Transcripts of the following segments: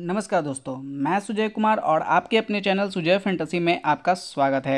नमस्कार दोस्तों मैं सुजय कुमार और आपके अपने चैनल सुजय फैंटेसी में आपका स्वागत है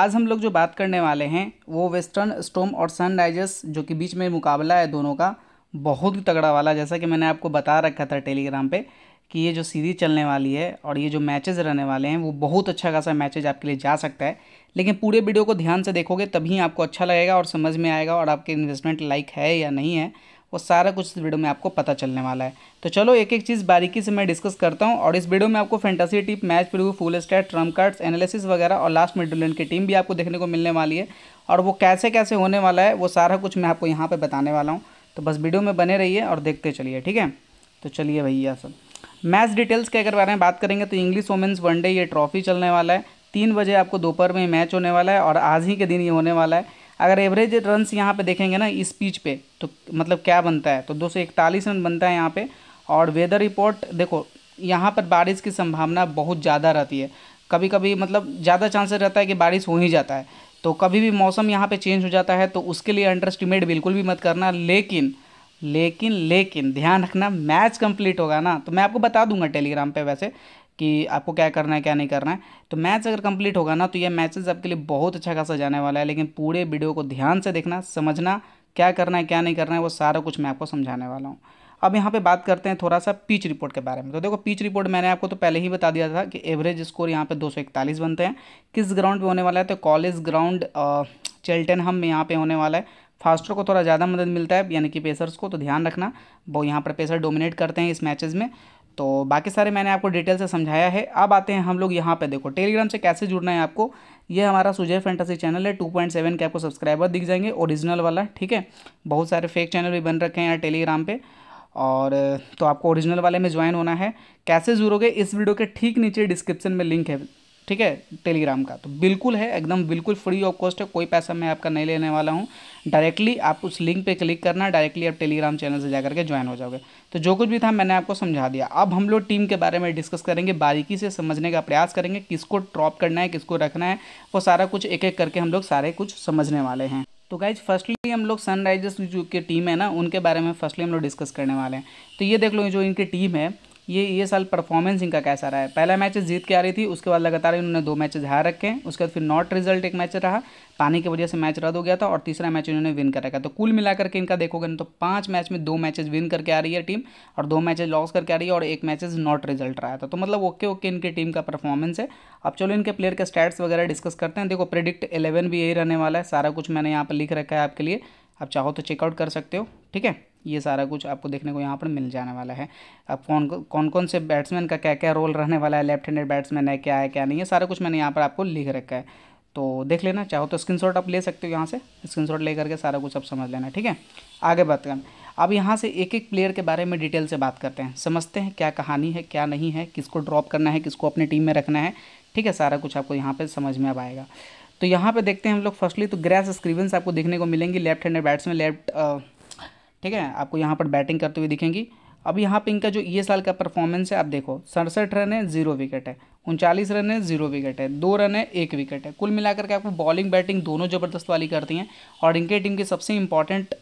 आज हम लोग जो बात करने वाले हैं वो वेस्टर्न स्टोम और सनराइजर्स जो कि बीच में मुकाबला है दोनों का बहुत ही तगड़ा वाला जैसा कि मैंने आपको बता रखा था टेलीग्राम पे कि ये जो सीरीज चलने वाली है और ये जो मैचेज रहने वाले हैं वो बहुत अच्छा खासा मैचेज आपके लिए जा सकता है लेकिन पूरे वीडियो को ध्यान से देखोगे तभी आपको अच्छा लगेगा और समझ में आएगा और आपके इन्वेस्टमेंट लाइक है या नहीं है वो सारा कुछ इस वीडियो में आपको पता चलने वाला है तो चलो एक एक चीज़ बारीकी से मैं डिस्कस करता हूँ और इस वीडियो में आपको fantasy tip match preview full stat trump cards analysis वगैरह और लास्ट मिडलैंड की टीम भी आपको देखने को मिलने वाली है और वो कैसे कैसे होने वाला है वो सारा कुछ मैं आपको यहाँ पर बताने वाला हूँ तो बस वीडियो में बने रहिए और देखते चलिए ठीक है तो चलिए भैया सब मैच डिटेल्स के अगर बारे में बात करेंगे तो इंग्लिश वोमेंस वनडे ये ट्रॉफी चलने वाला है तीन बजे आपको दोपहर में मैच होने वाला है और आज ही के दिन ये होने वाला है अगर एवरेज रन्स यहाँ पे देखेंगे ना इस पिच पे तो मतलब क्या बनता है तो दो रन बनता है यहाँ पे और वेदर रिपोर्ट देखो यहाँ पर बारिश की संभावना बहुत ज़्यादा रहती है कभी कभी मतलब ज़्यादा चांसेस रहता है कि बारिश हो ही जाता है तो कभी भी मौसम यहाँ पर चेंज हो जाता है तो उसके लिए अंडर एस्टिमेट बिल्कुल भी मत करना लेकिन लेकिन लेकिन ध्यान रखना मैच कंप्लीट होगा ना तो मैं आपको बता दूंगा टेलीग्राम पे वैसे कि आपको क्या करना है क्या नहीं करना है तो मैच अगर कंप्लीट होगा ना तो ये मैचेस आपके लिए बहुत अच्छा खासा जाने वाला है लेकिन पूरे वीडियो को ध्यान से देखना समझना क्या करना है क्या नहीं करना है वो सारा कुछ मैं आपको समझाने वाला हूँ अब यहाँ पे बात करते हैं थोड़ा सा पीच रिपोर्ट के बारे में तो देखो पीच रिपोर्ट मैंने आपको तो पहले ही बता दिया था कि एवरेज स्कोर यहाँ पर दो बनते हैं किस ग्राउंड पर होने वाला है तो कॉलेज ग्राउंड चेल्टन हम यहाँ पे होने वाला है फास्टर को थोड़ा ज़्यादा मदद मिलता है यानी कि पेसर्स को तो ध्यान रखना वो यहाँ पर पेसर डोमिनेट करते हैं इस मैचेज़ में तो बाकी सारे मैंने आपको डिटेल से समझाया है अब आते हैं हम लोग यहाँ पे देखो टेलीग्राम से कैसे जुड़ना है आपको ये हमारा सुजय फैंटेसी चैनल है टू पॉइंट सेवन के आपको सब्सक्राइबर दिख जाएंगे ओरिजिनल वाला ठीक है बहुत सारे फेक चैनल भी बन रखे हैं यहाँ टेलीग्राम पर और तो आपको ओरिजिनल वाले में ज्वाइन होना है कैसे जुड़ोगे इस वीडियो के ठीक नीचे डिस्क्रिप्शन में लिंक है ठीक है टेलीग्राम का तो बिल्कुल है एकदम बिल्कुल फ्री ऑफ कॉस्ट है कोई पैसा मैं आपका नहीं लेने वाला हूँ डायरेक्टली आप उस लिंक पे क्लिक करना डायरेक्टली आप टेलीग्राम चैनल से जा करके ज्वाइन हो जाओगे तो जो कुछ भी था मैंने आपको समझा दिया अब हम लोग टीम के बारे में डिस्कस करेंगे बारीकी से समझने का प्रयास करेंगे किसको ड्रॉप करना है किसको रखना है वो सारा कुछ एक एक करके हम लोग सारे कुछ समझने वाले हैं तो गाइज फर्स्टली हम लोग सनराइजर्स जो की टीम है ना उनके बारे में फर्स्टली हम लोग डिस्कस करने वाले हैं तो ये देख लो जो इनकी टीम है ये ये साल परफॉर्मेंस इनका कैसा रहा है पहला मैच जीत के आ रही थी उसके बाद लगातार इन्होंने दो मैचेज हार रखे हैं उसके बाद फिर नॉट रिजल्ट एक मैच रहा पानी की वजह से मैच रद्द हो गया था और तीसरा मैच इन्होंने विन कर रखा तो कुल मिलाकर के इनका देखोगे ना तो पाँच मैच में दो मैचेज विन करके आ रही है टीम और दो मैचेज लॉस करके आ रही है और एक मैचेज नॉट रिजल्ट रहा था तो, तो मतलब ओके ओके इनकी टीम का परफॉर्मेंस है अब चलो इनके प्लेयर के स्टैट्स वगैरह डिस्कस करते हैं देखो प्रिडिक्ट एलेवन भी यही रहने वाला है सारा कुछ मैंने यहाँ पर लिख रखा है आपके लिए आप चाहो तो चेकआउट कर सकते हो ठीक है ये सारा कुछ आपको देखने को यहाँ पर मिल जाने वाला है अब कौन कौन कौन से बैट्समैन का क्या क्या रोल रहने वाला है लेफ्ट हैंडेड बैट्समैन है क्या है क्या नहीं है सारा कुछ मैंने यहाँ पर आपको लिख रखा है तो देख लेना चाहो तो स्क्रीन आप ले सकते हो यहाँ से स्क्रीनशॉट ले करके सारा कुछ आप समझ लेना ठीक है आगे बात करें अब यहाँ से एक एक प्लेयर के बारे में डिटेल से बात करते हैं समझते हैं क्या कहानी है क्या नहीं है किसको ड्रॉप करना है किसको अपनी टीम में रखना है ठीक है सारा कुछ आपको यहाँ पर समझ में अब आएगा तो यहाँ पे देखते हैं हम लोग फर्स्टली तो ग्रैस स्क्रीवेंस आपको देखने को मिलेंगी लेफ्ट हैंडेड बैट्समैन लेफ्ट ठीक है आपको यहाँ पर बैटिंग करते हुए दिखेंगी अब यहाँ पे इनका जो ये e साल का परफॉर्मेंस है आप देखो सड़सठ रन है जीरो विकेट है उनचालीस रन है जीरो विकेट है दो रन है एक विकेट है कुल मिलाकर के आपको बॉलिंग बैटिंग दोनों ज़बरदस्त वाली करती हैं और इनके टीम की सबसे इंपॉर्टेंट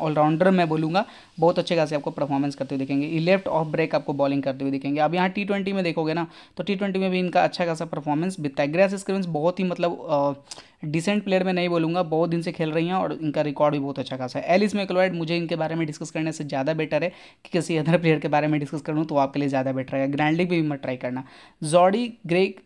ऑलराउंडर मैं बोलूँगा बहुत अच्छे खासे आपको परफॉर्मेंस करते हुए दिखेंगे ये लेफ्ट ऑफ ब्रेक आपको बॉलिंग करते हुए दिखेंगे अब यहाँ टी ट्वेंटी में देखोगे ना तो टी ट्वेंटी में भी इनका अच्छा खासा परफॉर्मेंस बिता है ग्रेस स्क्रीन बहुत ही मतलब डिसेंट प्लेयर में नहीं बोलूँगा बहुत दिन से खेल रही हैं और इनका रिकॉर्ड भी बहुत अच्छा खासा है एलिस मैकलॉइड मुझे इनके बारे में डिस्कस करने से ज़्यादा बेटर है कि किसी अदर प्लेयर के बारे में डिस्कस करूँ तो आपके लिए ज़्यादा बेटर है ग्रैंड भी मत ट्राई करना जॉडी ग्रेक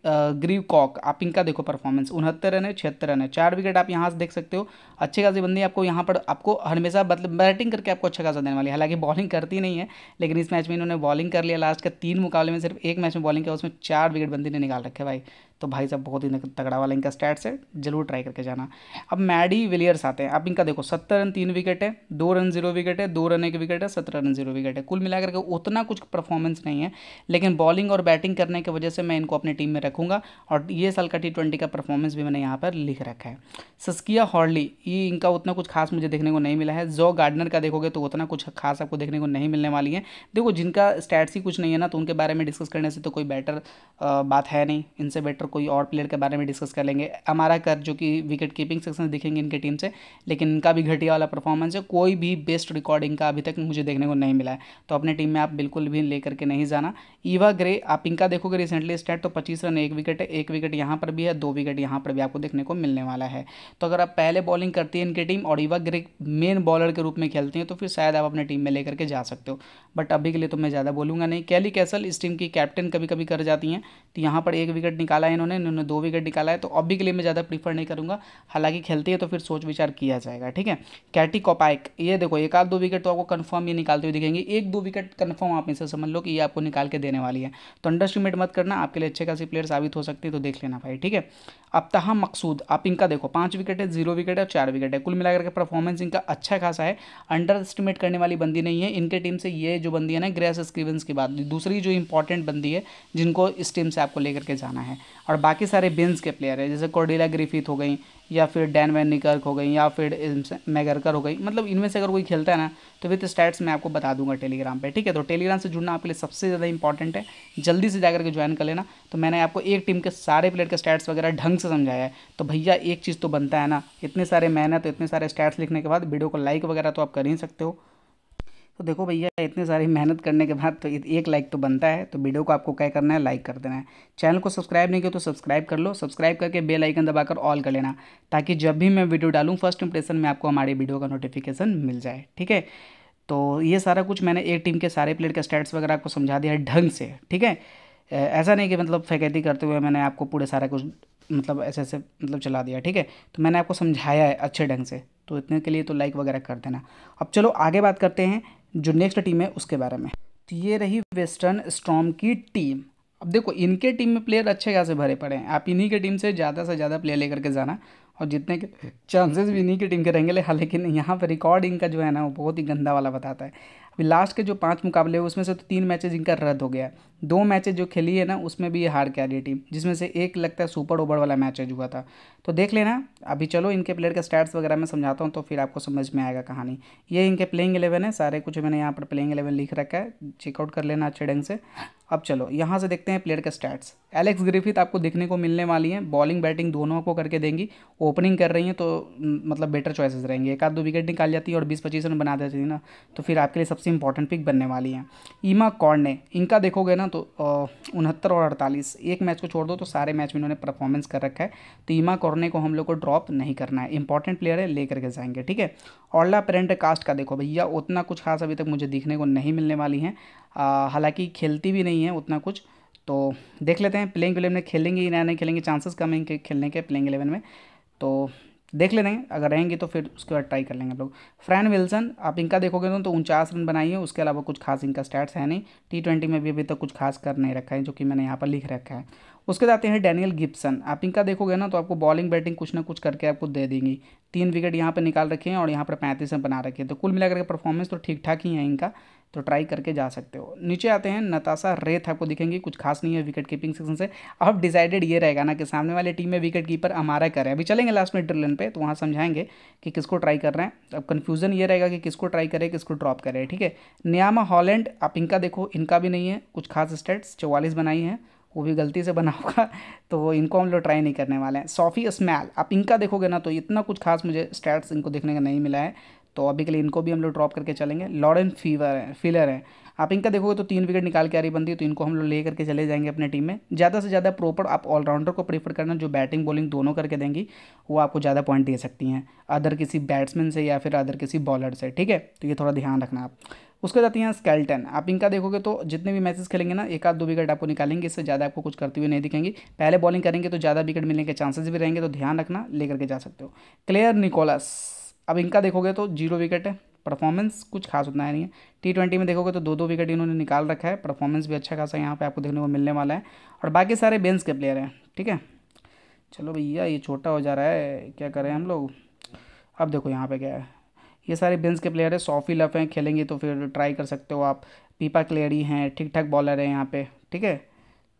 ग्रीव कॉक आप इनका देखो परफॉर्मेंस उनहत्तर रन है छिहत्तर रन है चार विकेट आप यहाँ से देख सकते हो अच्छे खासी बंदी आपको यहाँ पर आपको हमेशा मतलब बैटिंग करके आपको अच्छा खासा देने वाली है हालांकि बॉलिंग करती नहीं है लेकिन इस मैच में इन्होंने बॉलिंग कर लिया लास्ट का तीन मुकाबले में सिर्फ एक मैच में बॉलिंग किया उसमें चार विकेट बंदी ने निकाल रखे भाई तो भाई साहब बहुत ही तगड़ा वाला इनका स्टैट्स है जरूर ट्राई करके जाना अब मैडी विलियर्स आते हैं अब इनका देखो सत्तर रन तीन विकेट है दो रन जीरो विकेट है दो रन एक विकेट है सत्रह रन जीरो विकेट है कुल मिलाकर के उतना कुछ परफॉर्मेंस नहीं है लेकिन बॉलिंग और बैटिंग करने की वजह से मैं इनको अपनी टीम में रखूँगा और ये साल का टी का परफॉर्मेंस भी मैंने यहाँ पर लिख रखा है सस्किया हॉर्ली ये इनका उतना कुछ खास मुझे देखने को नहीं मिला है जो गार्डनर का देखोगे तो उतना कुछ खास आपको देखने को नहीं मिलने वाली है देखो जिनका स्टैट्स ही कुछ नहीं है ना तो उनके बारे में डिस्कस करने से तो कोई बेटर बात है नहीं इनसे बेटर कोई और प्लेयर के बारे में डिस्कस कर लेंगे हमारा कर जो कि विकेट कीपिंग सेक्शन दिखेंगे इनके टीम से लेकिन इनका भी घटिया वाला परफॉर्मेंस है कोई भी बेस्ट रिकॉर्ड इनका अभी तक मुझे देखने को नहीं मिला है तो अपने टीम में आप बिल्कुल भी लेकर के नहीं जाना ईवा ग्रे आप इनका देखोगे रिसेंटली स्टैट तो पच्चीस रन एक विकेट है एक विकेट यहाँ पर भी है दो विकेट यहाँ पर भी आपको देखने को मिलने वाला है तो अगर आप पहले बॉलिंग करती है इनकी टीम और ईवा ग्रे मेन बॉलर के रूप में खेलती हैं तो फिर शायद आप अपने टीम में लेकर के जा सकते हो बट अभी के लिए तो मैं ज़्यादा बोलूँगा नहीं कैली कैसल इस टीम की कैप्टन कभी कभी कर जाती हैं तो यहाँ पर एक विकेट निकाला इन्होंने इन्होंने दो विकेट निकाला है तो अभी के लिए मैं ज़्यादा प्रीफर नहीं करूँगा हालांकि खेलती है तो फिर सोच विचार किया जाएगा ठीक है कैटी कॉपाइक ये देखो एक आध दो विकेट तो आपको कन्फर्म ये निकालते हुए दिखेंगे एक दो विकेट कन्फर्म आप इनसे समझ लो कि ये आपको निकाल के देने वाली है तो अंडर एस्टिमेट मत करना आपके लिए अच्छे खासे प्लेयर साबित हो सकती है तो देख लेना भाई ठीक है अब तहा मकसूद आप इनका देखो पाँच विकेट है जीरो विकेट है और चार विकेट है कुल मिलाकर के परफॉर्मेंस इनका अच्छा खासा है अंडर एस्टिमेट करने वाली बंदी नहीं है इनके टीम से ये जो बंदी है ना ग्रेस स्क्रीवेंस की बात दूसरी जो इंपॉर्टेंट बंदी है जिनको इस टीम से आपको लेकर के जाना है और बाकी सारे बेंस के प्लेयर हैं जैसे कोर्डिला ग्रिफिथ हो गई या फिर डैन निकर्क हो गई या फिर मैगरकर हो गई मतलब इनमें से अगर कोई खेलता है ना तो विथ स्टैट्स मैं आपको बता दूंगा टेलीग्राम पे ठीक है तो टेलीग्राम से जुड़ना आपके लिए सबसे ज़्यादा इंपॉर्टेंट है जल्दी से जाकर के ज्वाइन कर लेना तो मैंने आपको एक टीम के सारे प्लेयर के स्टैट्स वगैरह ढंग से समझाया है तो भैया एक चीज़ तो बनता है ना इतने सारे मेहनत तो इतने सारे स्टैट्स लिखने के बाद वीडियो को लाइक वगैरह तो आप कर ही सकते हो तो देखो भैया इतने सारी मेहनत करने के बाद तो एक लाइक तो बनता है तो वीडियो को आपको क्या करना है लाइक कर देना है चैनल को सब्सक्राइब नहीं किया तो सब्सक्राइब कर लो सब्सक्राइब करके बेल आइकन दबाकर ऑल कर लेना ताकि जब भी मैं वीडियो डालूँ फर्स्ट इंप्रेशन में आपको हमारे वीडियो का नोटिफिकेशन मिल जाए ठीक है तो ये सारा कुछ मैंने एक टीम के सारे प्लेयर के स्टैट्स वगैरह आपको समझा दिया है ढंग से ठीक है ऐसा नहीं कि मतलब फैकैती करते हुए मैंने आपको पूरे सारा कुछ मतलब ऐसे ऐसे मतलब चला दिया ठीक है तो मैंने आपको समझाया है अच्छे ढंग से तो इतने के लिए तो लाइक वगैरह कर देना अब चलो आगे बात करते हैं जो नेक्स्ट टीम है उसके बारे में तो ये रही वेस्टर्न स्ट्रॉम की टीम अब देखो इनके टीम में प्लेयर अच्छे खासे भरे पड़े हैं आप इन्हीं के टीम से ज़्यादा से ज़्यादा प्लेयर लेकर के जाना और जितने के चांसेस भी इन्हीं की टीम के रहेंगे हालांकि यहाँ पर रिकॉर्डिंग का जो है ना वो बहुत ही गंदा वाला बताता है लास्ट के जो पांच मुकाबले उसमें से तो तीन मैचेज इनका रद्द हो गया दो मैचेज जो खेली है ना उसमें भी हार के आ रही टीम जिसमें से एक लगता है सुपर ओवर वाला मैचेज हुआ था तो देख लेना अभी चलो इनके प्लेयर का स्टैट्स वगैरह मैं समझाता हूँ तो फिर आपको समझ में आएगा कहानी ये इनके प्लेइंग एलेवन है सारे कुछ मैंने यहाँ पर प्लेइंग एलेवन लिख रखा है चेकआउट कर लेना अच्छे ढंग से अब चलो यहाँ से देखते हैं प्लेयर का स्टैट्स एलेक्स ग्रिफिथ आपको देखने को मिलने वाली हैं बॉलिंग बैटिंग दोनों को करके देंगी ओपनिंग कर रही हैं तो मतलब बेटर चॉइसेस रहेंगे एक आध दो विकेट निकाल जाती है और बीस पच्चीस रन बना देती है ना तो फिर आपके लिए सबसे सबसे इंपॉर्टेंट पिक बनने वाली हैं ईमा कॉर्ने इनका देखोगे ना तो उनहत्तर और अड़तालीस एक मैच को छोड़ दो तो सारे मैच में इन्होंने परफॉर्मेंस कर रखा है तो ईमा कॉर्ने को हम लोग को ड्रॉप नहीं करना है इंपॉर्टेंट प्लेयर है ले करके जाएंगे ठीक है ओरला पेरेंट कास्ट का देखो भैया उतना कुछ खास अभी तक मुझे दिखने को नहीं मिलने वाली हैं हालाँकि खेलती भी नहीं है उतना कुछ तो देख लेते हैं प्लेइंग इलेवन में खेलेंगे या नहीं खेलेंगे चांसेस कम हैं खेलने के प्लेइंग इलेवन में तो देख ले हैं अगर रहेंगे तो फिर उसके बाद ट्राई कर लेंगे लोग फ्रैन विल्सन आप इनका देखोगे तो, तो उनचास रन बनाई है उसके अलावा कुछ खास इनका स्टैट्स है नहीं टी ट्वेंटी में भी अभी तक तो कुछ खास कर नहीं रखा है जो कि मैंने यहाँ पर लिख रखा है उसके बाद आते हैं डैनियल गिप्सन आप इनका देखोगे ना तो आपको बॉलिंग बैटिंग कुछ ना कुछ करके आपको दे देंगी तीन विकेट यहाँ पर निकाल रखे हैं और यहाँ पर पैंतीस रन बना रखे हैं तो कुल मिलाकर परफॉर्मेंस तो ठीक ठाक ही है इनका तो ट्राई करके जा सकते हो नीचे आते हैं नताशा रेत आपको दिखेंगी कुछ खास नहीं है विकेट कीपिंग सेक्शन से अब डिसाइडेड ये रहेगा ना कि सामने वाले टीम में विकेट कीपर हमारा करें अभी चलेंगे लास्ट में ड्रिलन पे तो वहाँ समझाएंगे कि किसको ट्राई कर रहे हैं अब कन्फ्यूजन ये रहेगा कि किसको ट्राई करें किसको ड्रॉप करें ठीक है नियामा हॉलैंड आप इनका देखो इनका भी नहीं है कुछ खास स्टेट्स चौवालीस बनाई हैं वो भी गलती से बना होगा तो इनको हम लोग ट्राई नहीं करने वाले हैं सॉफ़ी स्मैल आप इनका देखोगे ना तो इतना कुछ खास मुझे स्टैट्स इनको देखने का नहीं मिला है तो अभी के लिए इनको भी हम लोग ड्रॉप करके चलेंगे लॉरेन फीवर है फिलर हैं आप इनका देखोगे तो तीन विकेट निकाल के आ रही बनती है तो इनको हम लोग ले करके चले जाएंगे अपने टीम में ज़्यादा से ज़्यादा प्रॉपर आप ऑलराउंडर को प्रीफर करना जो बैटिंग बॉलिंग दोनों करके देंगी वो आपको ज़्यादा पॉइंट दे सकती हैं अदर किसी बैट्समैन से या फिर अदर किसी बॉलर से ठीक है तो ये थोड़ा ध्यान रखना आप उसके जाती हैं स्केल्टन आप इनका देखोगे तो जितने भी मैचेस खेलेंगे ना एक आध दो विकेट आपको निकालेंगे इससे ज़्यादा आपको कुछ करते हुए नहीं दिखेंगे पहले बॉलिंग करेंगे तो ज़्यादा विकेट मिलने के चांसेस भी रहेंगे तो ध्यान रखना लेकर के जा सकते हो क्लेयर निकोलस अब इनका देखोगे तो जीरो विकेट है परफॉर्मेंस कुछ खास उतना है नहीं है टी ट्वेंटी में देखोगे तो दो दो विकेट इन्होंने निकाल रखा है परफॉर्मेंस भी अच्छा खासा यहाँ पे आपको देखने को मिलने वाला है और बाकी सारे बेंस के प्लेयर हैं ठीक है चलो भैया ये छोटा हो जा रहा है क्या करें हम लोग अब देखो यहाँ पे क्या है ये सारे बेंस के प्लेयर है सॉफी लफ हैं खेलेंगे तो फिर ट्राई कर सकते हो आप पीपा क्लेरी हैं ठीक ठाक बॉलर हैं यहाँ पे ठीक है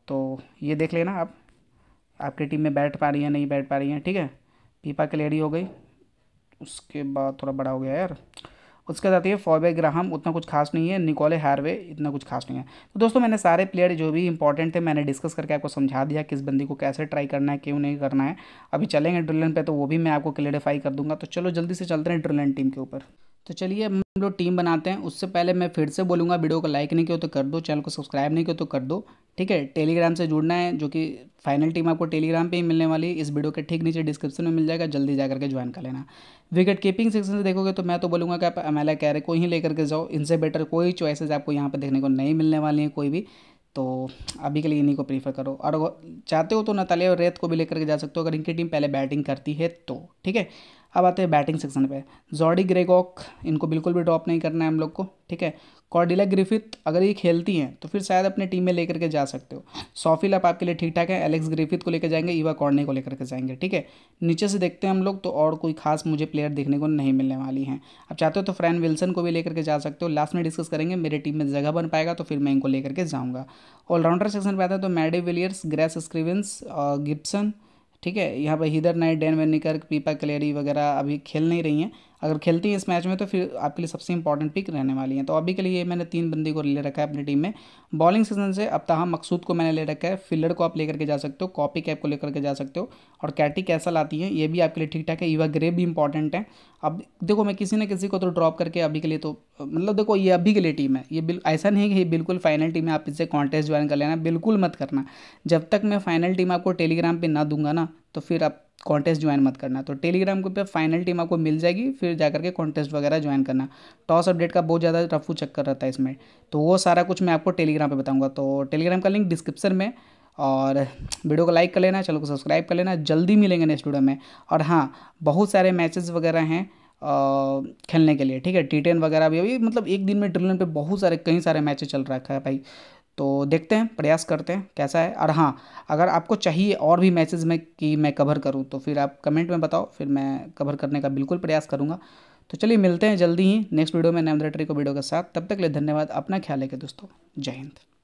तो ये देख लेना आप आपकी टीम में बैठ पा रही हैं नहीं बैठ पा रही हैं ठीक है पीपा क्लेरी हो गई उसके बाद थोड़ा बड़ा हो गया यार उसके साथ ये फॉरबे ग्राहम उतना कुछ खास नहीं है निकोले हारवे इतना कुछ खास नहीं है तो दोस्तों मैंने सारे प्लेयर जो भी इंपॉर्टेंट थे मैंने डिस्कस करके आपको समझा दिया किस बंदी को कैसे ट्राई करना है क्यों नहीं करना है अभी चलेंगे ड्रिलन पे तो वो भी मैं आपको क्लेरिफाई कर दूंगा तो चलो जल्दी से चलते हैं ड्रिलन टीम के ऊपर तो चलिए हम लोग टीम बनाते हैं उससे पहले मैं फिर से बोलूँगा वीडियो को लाइक नहीं किया तो कर दो चैनल को सब्सक्राइब नहीं किया तो कर दो ठीक है टेलीग्राम से जुड़ना है जो कि फाइनल टीम आपको टेलीग्राम पे ही मिलने वाली इस वीडियो के ठीक नीचे डिस्क्रिप्शन में मिल जाएगा जल्दी जाकर के ज्वाइन कर लेना विकेट कीपिंग सेक्शन से देखोगे तो मैं तो बोलूँगा कि आप अमेला कैरे को ही लेकर के जाओ इनसे बेटर कोई चॉइसेज आपको यहाँ पर देखने को नहीं मिलने वाली हैं कोई भी तो अभी के लिए इन्हीं को प्रीफर करो और चाहते हो तो नतालिया और रेत को भी लेकर के जा सकते हो अगर इनकी टीम पहले बैटिंग करती है तो ठीक है अब आते हैं बैटिंग सेक्शन पे जॉडी ग्रेगॉक इनको बिल्कुल भी ड्रॉप नहीं करना है हम लोग को ठीक है कॉर्डिला ग्रिफिथ अगर ये खेलती हैं तो फिर शायद अपने टीम में लेकर के जा सकते हो सॉफिल आप आपके लिए ठीक ठाक है एलेक्स ग्रिफिथ को लेकर जाएंगे ईवा कॉर्ने को लेकर के जाएंगे ठीक है नीचे से देखते हैं हम लोग तो और कोई खास मुझे प्लेयर देखने को नहीं मिलने वाली हैं आप चाहते हो तो फ्रैन विल्सन को भी लेकर के जा सकते हो लास्ट में डिस्कस करेंगे मेरे टीम में जगह बन पाएगा तो फिर मैं इनको लेकर के जाऊँगा ऑलराउंडर सेक्शन पर आता है तो Maddie Villiers Grace Scrivens Gibson ठीक है यहाँ पर हीदर नाइट डेन वेनिकर पीपा कलेरी वगैरह अभी खेल नहीं रही हैं अगर खेलती हैं इस मैच में तो फिर आपके लिए सबसे इंपॉर्टेंट पिक रहने वाली हैं तो अभी के लिए मैंने तीन बंदी को ले रखा है अपनी टीम में बॉलिंग सीजन से अब तहा मकसूद को मैंने ले रखा है फील्डर को आप लेकर के जा सकते हो कॉपी कैप को लेकर के जा सकते हो और कैटी कैसा लाती है ये भी आपके लिए ठीक ठाक है ईवा ग्रे भी इंपॉर्टेंट है अब देखो मैं किसी न किसी को तो ड्रॉप करके अभी के लिए तो मतलब देखो ये अभी के लिए टीम है ये बिल ऐसा नहीं है कि बिल्कुल फाइनल टीम है आप इससे कॉन्टेस्ट ज्वाइन कर लेना बिल्कुल मत करना जब तक मैं फाइनल टीम आपको टेलीग्राम पर ना दूंगा ना तो फिर आप कॉन्टेस्ट ज्वाइन मत करना तो टेलीग्राम ग्रुप पे फाइनल टीम आपको मिल जाएगी फिर जाकर के कॉन्टेस्ट वगैरह ज्वाइन करना टॉस अपडेट का बहुत ज़्यादा रफू चक्कर रहता है इसमें तो वो सारा कुछ मैं आपको टेलीग्राम पे बताऊंगा तो टेलीग्राम का लिंक डिस्क्रिप्शन में और वीडियो को लाइक कर लेना चैनल को सब्सक्राइब कर लेना जल्दी मिलेंगे नेक्स्ट वीडियो में और हाँ बहुत सारे मैचेज वगैरह हैं खेलने के लिए ठीक है टी टेन वगैरह भी अभी मतलब एक दिन में ट्रिलियन पर बहुत सारे कई सारे मैचेज चल रखा है भाई तो देखते हैं प्रयास करते हैं कैसा है और हाँ अगर आपको चाहिए और भी मैसेज में कि मैं कवर करूँ तो फिर आप कमेंट में बताओ फिर मैं कवर करने का बिल्कुल प्रयास करूँगा तो चलिए मिलते हैं जल्दी ही नेक्स्ट वीडियो में नैमद्रेटरी को वीडियो के साथ तब तक ले धन्यवाद अपना ख्याल है दोस्तों जय हिंद